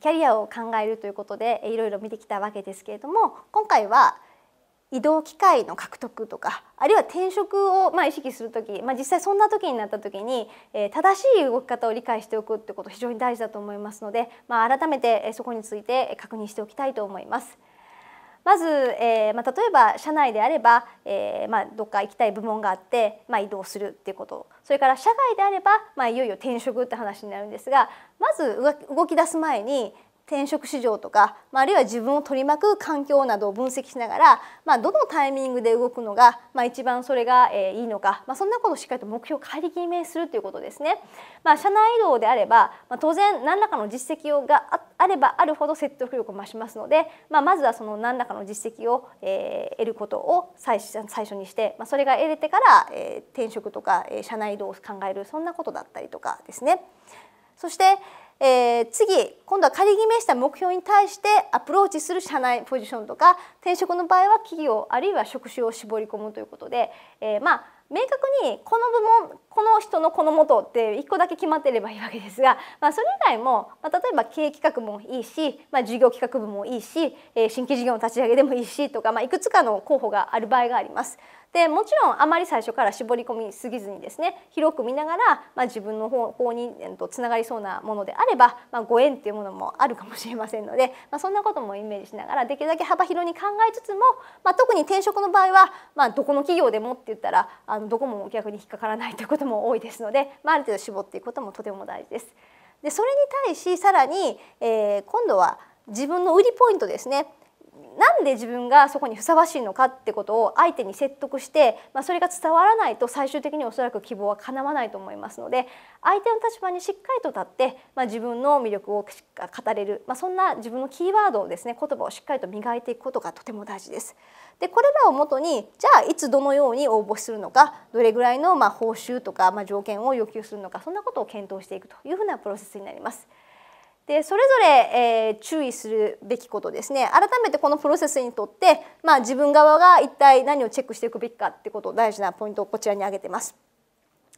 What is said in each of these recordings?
キャリアを考えるということでいろいろ見てきたわけですけれども今回は移動機会の獲得とかあるいは転職をま意識する時、まあ、実際そんな時になった時に、え正しい動き方を理解しておくってこと非常に大事だと思いますので、まあ、改めてそこについて確認しておきたいと思います。まず、えーまあ、例えば社内であれば、えーまあ、どっか行きたい部門があって、まあ、移動するっていうことそれから社外であれば、まあ、いよいよ転職って話になるんですがまず動き出す前に転職市場とか、まあ、あるいは自分を取り巻く環境などを分析しながら、まあ、どのタイミングで動くのが、まあ、一番それが、えー、いいのか、まあ、そんなことをしっかりと目標を仮決めするということですね。まあ、社内移動であれば、まあ、当然何らかの実績があればあるほど説得力を増しますので、まあ、まずはその何らかの実績を、えー、得ることを最最初にして、まあ、それが得れてから、えー、転職とか、えー、社内移動を考えるそんなことだったりとかですね。そしてえー、次今度は仮決めした目標に対してアプローチする社内ポジションとか転職の場合は企業あるいは職種を絞り込むということで、えー、まあ明確にこの部門この人のこの元って1個だけ決まってればいいわけですが、まあ、それ以外も、まあ、例えば経営企画もいいし、まあ、事業企画部もいいし、えー、新規事業の立ち上げでもいいしとか、まあ、いくつかの候補がある場合があります。でもちろんあまり最初から絞り込みすぎずにですね広く見ながら、まあ、自分の方向に、えー、とつながりそうなものであれば、まあ、ご縁っていうものもあるかもしれませんので、まあ、そんなこともイメージしながらできるだけ幅広に考えつつも、まあ、特に転職の場合は、まあ、どこの企業でもって言ったらあのどこも逆に引っかからないということも多いですので、まあ、ある程度絞っていくこともとても大事です。でそれに対しさらに、えー、今度は自分の売りポイントですねなんで自分がそこにふさわしいのかってことを相手に説得して、まあ、それが伝わらないと最終的におそらく希望は叶わないと思いますので相手の立場にしっかりと立って、まあ、自分の魅力を語れる、まあ、そんな自分のキーワードをですね言葉をしっかりと磨いていくことがとても大事です。でこれらをもとにじゃあいつどのように応募するのかどれぐらいのま報酬とか、ま条件を要求するのかそんなことを検討していくというふうなプロセスになります。でそれぞれ、えー、注意するべきことですね改めてこのプロセスにとって、まあ、自分側が一体何をチェックしていくべきかってこと大事なポイントをこちらに挙げてます。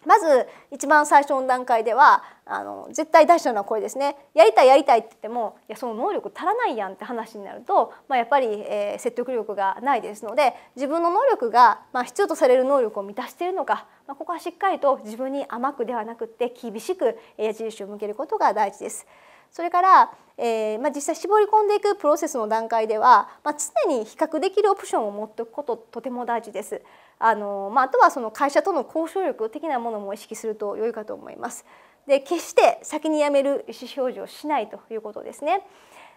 まず一番最初の段階ではあの絶対大事なのはこれですねやりたいやりたいって言ってもいやその能力足らないやんって話になると、まあ、やっぱり、えー、説得力がないですので自分の能力が、まあ、必要とされる能力を満たしているのか、まあ、ここはしっかりと自分に甘くではなくって厳しく矢印を向けることが大事です。それから、えーまあ、実際絞り込んでいくプロセスの段階では、まあ、常に比較できるオプションを持っておくこととても大事です。あのまあ、あとはその会社との交渉力的なものも意識すると良いかと思います。で決して先にやめる意思表示をしないということですね。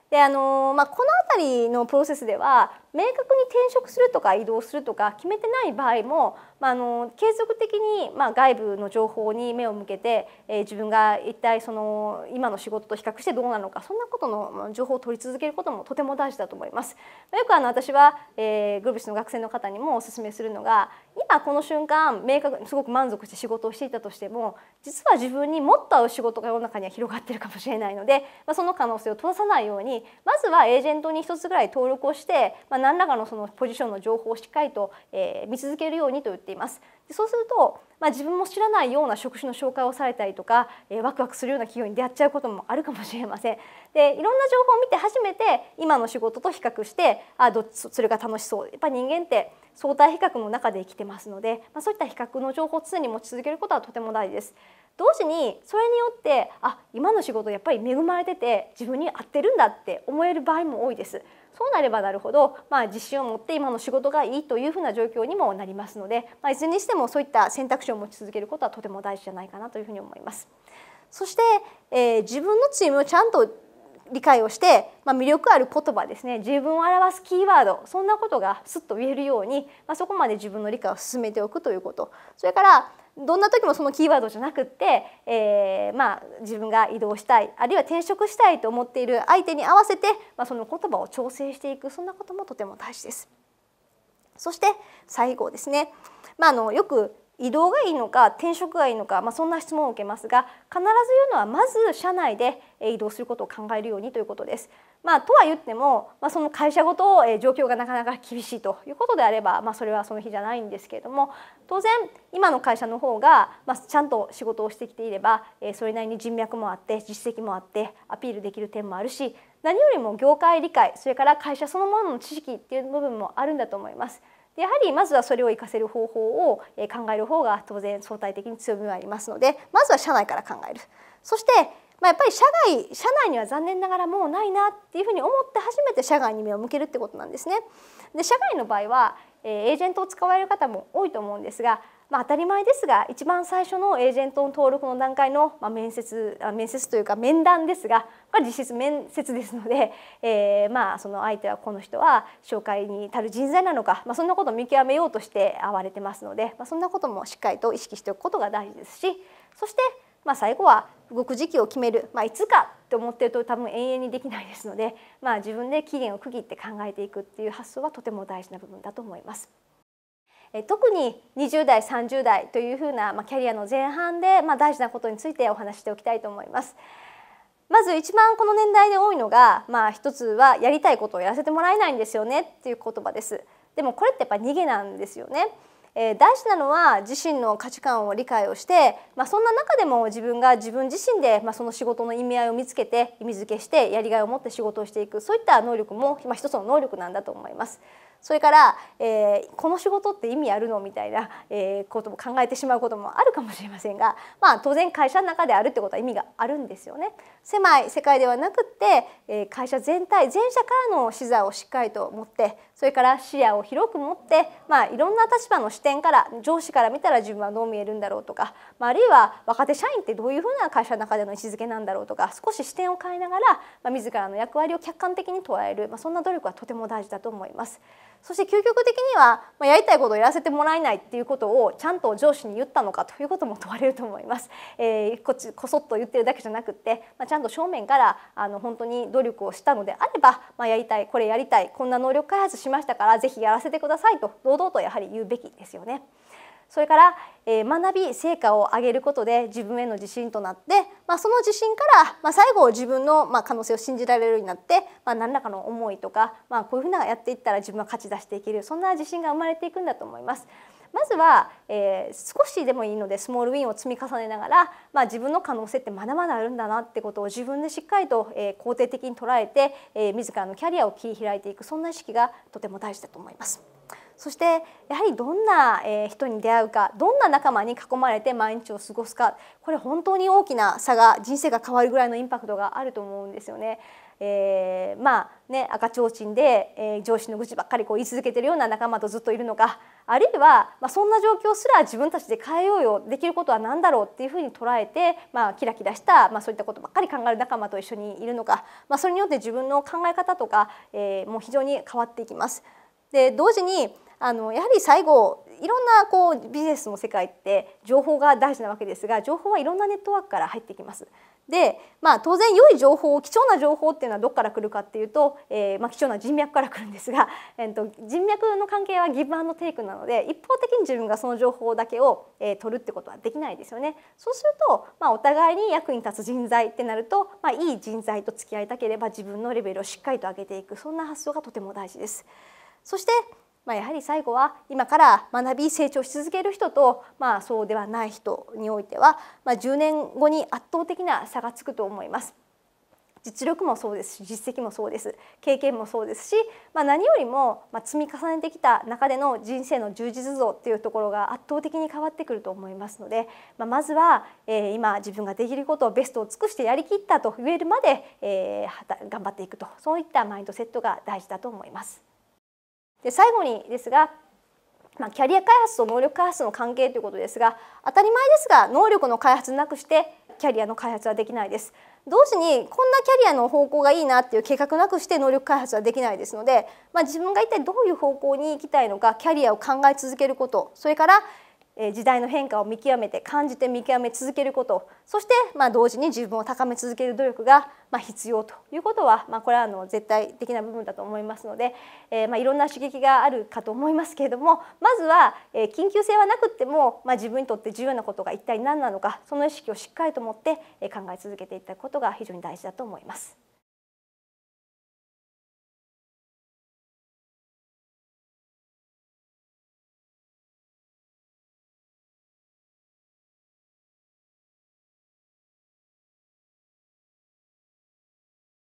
であのまあ、この辺りのプロセスでは明確に転職するとか移動するとか決めてない場合も、まあ、あの継続的に、まあ、外部の情報に目を向けて、えー、自分が一体その今の仕事と比較してどうなのかそんなことの情報を取り続けることもとても大事だと思います。よくあの私は、えー、グルビスの学生の方にもお勧めするのが今この瞬間明確すごく満足して仕事をしていたとしても実は自分にもっと合う仕事が世の中には広がってるかもしれないので、まあ、その可能性を閉ざさないようにまずはエージェントに一つぐらい登録をして、まあ、何らかのそのポジションの情報をしっかりと、えー、見続けるようにと言っています。でそうすると、まあ、自分も知らないような職種の紹介をされたりとか、えー、ワクワクするような企業に出会っちゃうこともあるかもしれません。でいろんな情報を見て初めて今の仕事と比較してあどそれが楽しそうやっぱ人間って相対比較の中で生きてますので、まあ、そういった比較の情報を常に持ち続けることはとても大事です。同時にそれによってあ今の仕事やっぱり恵まれてて自分に合ってるんだって思える場合も多いです。そうなればなるほど、まあ、自信を持って今の仕事がいいというふうな状況にもなりますので、まあ、いずれにしてもそういった選択肢を持ち続けることはとても大事じゃないかなというふうに思います。そして、えー、自分のチームをちゃんと理解をして、まあ、魅力ある言葉ですね自分を表すキーワードそんなことがすっと言えるように、まあ、そこまで自分の理解を進めておくということそれからどんな時もそのキーワードじゃなくって、えー、まあ自分が移動したいあるいは転職したいと思っている相手に合わせて、まあ、その言葉を調整していくそんなこともとても大事です。そして最後ですね、まあ、あのよく移動がいいのか転職がいいのか、まあ、そんな質問を受けますが必ず言うのはまず社内で移動することを考えるようにということです。まあ、とは言っても、まあ、その会社ごと状況がなかなか厳しいということであれば、まあ、それはその日じゃないんですけれども当然今の会社の方が、まあ、ちゃんと仕事をしてきていればそれなりに人脈もあって実績もあってアピールできる点もあるし何よりも業界理解それから会社そのものの知識っていう部分もあるんだと思います。やはりまずはそれを活かせる方法を考える方が当然相対的に強みはありますのでまずは社内から考える。そしてまあ、やっぱり社外社内には残念ながらもうないなっていうふうに思って初めて社外に目を向けるってことなんですね。で社外の場合はエージェントを使われる方も多いと思うんですがまあ、当たり前ですが一番最初のエージェントの登録の段階の、まあ、面接面接というか面談ですが、まあ、実質面接ですので、えー、まあその相手はこの人は紹介に足る人材なのか、まあ、そんなことを見極めようとしてわれてますので、まあ、そんなこともしっかりと意識しておくことが大事ですしそしてまあ、最後は動く時期を決める、まあ、いつかって思ってると多分永遠にできないですので、まあ、自分で期限を区切って考えていくっていう発想はとても大事な部分だと思います。特に20代30代というふうな、まキャリアの前半で、ま大事なことについてお話しておきたいと思います。まず一番この年代で多いのが、まあ、一つはやりたいことをやらせてもらえないんですよねっていう言葉です。でもこれってやっぱ逃げなんですよね。えー、大事なのは自身の価値観を理解をして、まあ、そんな中でも自分が自分自身で、まあ、その仕事の意味合いを見つけて意味付けしてやりがいを持って仕事をしていくそういった能力も、まあ、一つの能力なんだと思います。それから、えー、この仕事って意味あるのみたいな、えー、ことも考えてしまうこともあるかもしれませんが、まあ、当然会社の中であるってことは意味があるんですよね。狭い世界ではなくって、えー、会社全体全社からの資材をしっかりと持ってそれから視野を広く持って、まあ、いろんな立場の視点から上司から見たら自分はどう見えるんだろうとか、まあ、あるいは若手社員ってどういうふうな会社の中での位置づけなんだろうとか少し視点を変えながら、まあ、自らの役割を客観的に捉える、まあ、そんな努力はとても大事だと思います。そして究極的には、まやりたいことをやらせてもらえないっていうことをちゃんと上司に言ったのかということも問われると思います。えー、こっちこそっと言ってるだけじゃなくって、まあ、ちゃんと正面からあの本当に努力をしたのであれば、まあ、やりたいこれやりたいこんな能力開発しましたから是非やらせてくださいと堂々とやはり言うべきですよね。それから、え学び成果を上げることで自分への自信となって、まあ、その自信から、まあ、最後自分の、ま可能性を信じられるようになって、まあ、何らかの思いとか、まあ、こういうふうなやっていったら自分は勝ち出していけるそんな自信が生まれていくんだと思います。まずは、えー、少しでもいいのでスモールウィンを積み重ねながら、まあ、自分の可能性ってまだまだあるんだなってことを自分でしっかりと、えー、肯定的に捉えて、えー、自らのキャリアを切り開いていくそんな意識がとても大事だと思います。そしてやはりどんな人に出会うかどんな仲間に囲まれて毎日を過ごすかこれ本当に大きな差が人生が変わるぐらいのインパクトがあると思うんですよね。えー、まあね赤ちょうちんで、えー、上司の愚痴ばっかりこう言い続けてるような仲間とずっといるのかあるいは、まあ、そんな状況すら自分たちで変えようよできることは何だろうっていうふうに捉えて、まあ、キラキラした、まあ、そういったことばっかり考える仲間と一緒にいるのか、まあ、それによって自分の考え方とか、えー、もう非常に変わっていきます。で同時にあのやはり最後いろんなこうビジネスの世界って情報が大事なわけですが情報はいろんなネットワークから入ってきます。でまあ、当然良い情報貴重な情報っていうのはどこから来るかっていうと、えーまあ、貴重な人脈から来るんですが、えーと、人脈の関係はギブアンドテイクなので一方的に自分がその情報だけを、えー、取るってことはできないですよね。そうすると、まあ、お互いに役に立つ人材ってなると、まあ、いい人材と付き合いたければ自分のレベルをしっかりと上げていくそんな発想がとても大事です。そしてまあ、やはり最後は今から学び成長し続ける人と、まあ、そうではない人においては、まあ、10年後に圧倒的な差がつくと思います。実力もそうですし実績もそうです経験もそうですし、まあ、何よりも積み重ねてきた中での人生の充実像っていうところが圧倒的に変わってくると思いますので、まあ、まずは、えー、今自分ができることをベストを尽くしてやりきったと言えるまで、えー、頑張っていくとそういったマインドセットが大事だと思います。で最後にですが、まあ、キャリア開発と能力開発の関係ということですが当たり前ですが能力の開発なくしてキャリアの開発はできないです。同時にこんなキャリアの方向がいいなっていう計画なくして能力開発はできないですので、まあ、自分が一体どういう方向に行きたいのかキャリアを考え続けることそれから時代の変化を見極めて感じて見極め続けることそしてま同時に自分を高め続ける努力がま必要ということは、まこれはあの絶対的な部分だと思いますので、えまいろんな刺激があるかと思いますけれどもまずは、え緊急性はなくっても、ま自分にとって重要なことが一体何なのかその意識をしっかりと持って考え続けていただくことが非常に大事だと思います。